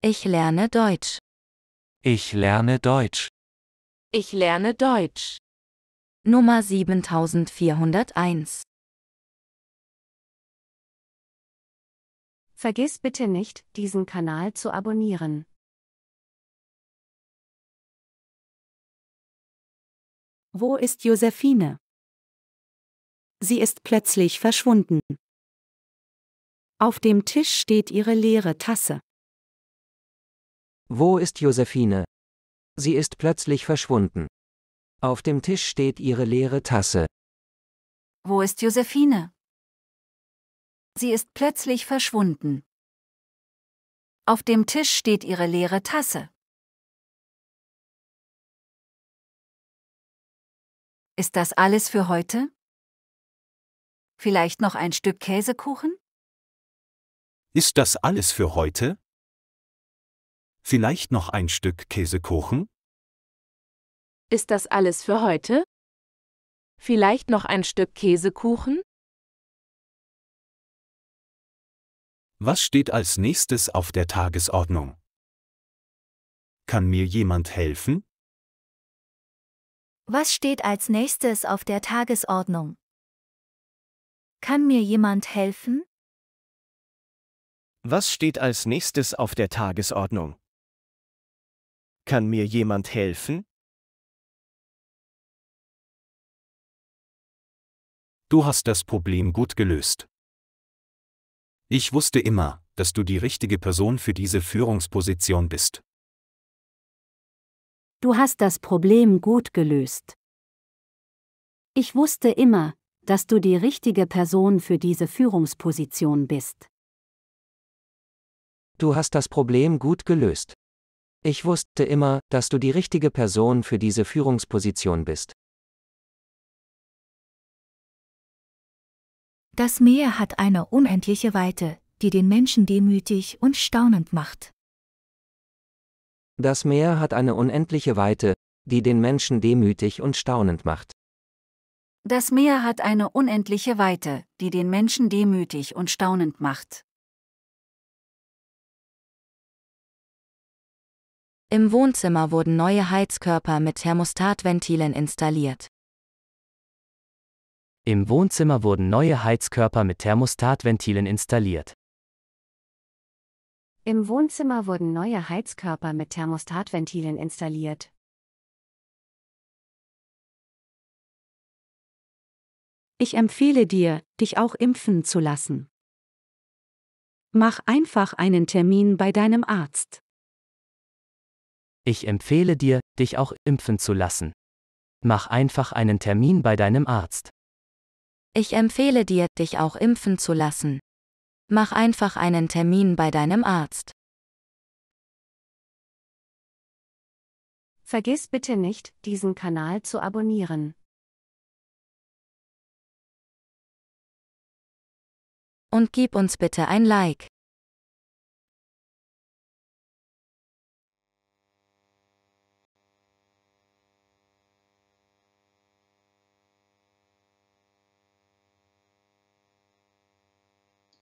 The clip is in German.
Ich lerne Deutsch. Ich lerne Deutsch. Ich lerne Deutsch. Nummer 7401. Vergiss bitte nicht, diesen Kanal zu abonnieren. Wo ist Josephine? Sie ist plötzlich verschwunden. Auf dem Tisch steht ihre leere Tasse. Wo ist Josephine? Sie ist plötzlich verschwunden. Auf dem Tisch steht ihre leere Tasse. Wo ist Josephine? Sie ist plötzlich verschwunden. Auf dem Tisch steht ihre leere Tasse. Ist das alles für heute? Vielleicht noch ein Stück Käsekuchen? Ist das alles für heute? Vielleicht noch ein Stück Käsekuchen? Ist das alles für heute? Vielleicht noch ein Stück Käsekuchen? Was steht als nächstes auf der Tagesordnung? Kann mir jemand helfen? Was steht als nächstes auf der Tagesordnung? Kann mir jemand helfen? Was steht als nächstes auf der Tagesordnung? Kann mir jemand helfen? Du hast das Problem gut gelöst. Ich wusste immer, dass du die richtige Person für diese Führungsposition bist. Du hast das Problem gut gelöst. Ich wusste immer, dass du die richtige Person für diese Führungsposition bist. Du hast das Problem gut gelöst. Ich wusste immer, dass du die richtige Person für diese Führungsposition bist. Das Meer hat eine unendliche Weite, die den Menschen demütig und staunend macht. Das Meer hat eine unendliche Weite, die den Menschen demütig und staunend macht. Das Meer hat eine unendliche Weite, die den Menschen demütig und staunend macht. Im Wohnzimmer wurden neue Heizkörper mit Thermostatventilen installiert. Im Wohnzimmer wurden neue Heizkörper mit Thermostatventilen installiert. Im Wohnzimmer wurden neue Heizkörper mit Thermostatventilen installiert. Ich empfehle dir, dich auch impfen zu lassen. Mach einfach einen Termin bei deinem Arzt. Ich empfehle dir, dich auch impfen zu lassen. Mach einfach einen Termin bei deinem Arzt. Ich empfehle dir, dich auch impfen zu lassen. Mach einfach einen Termin bei deinem Arzt. Vergiss bitte nicht, diesen Kanal zu abonnieren. Und gib uns bitte ein Like.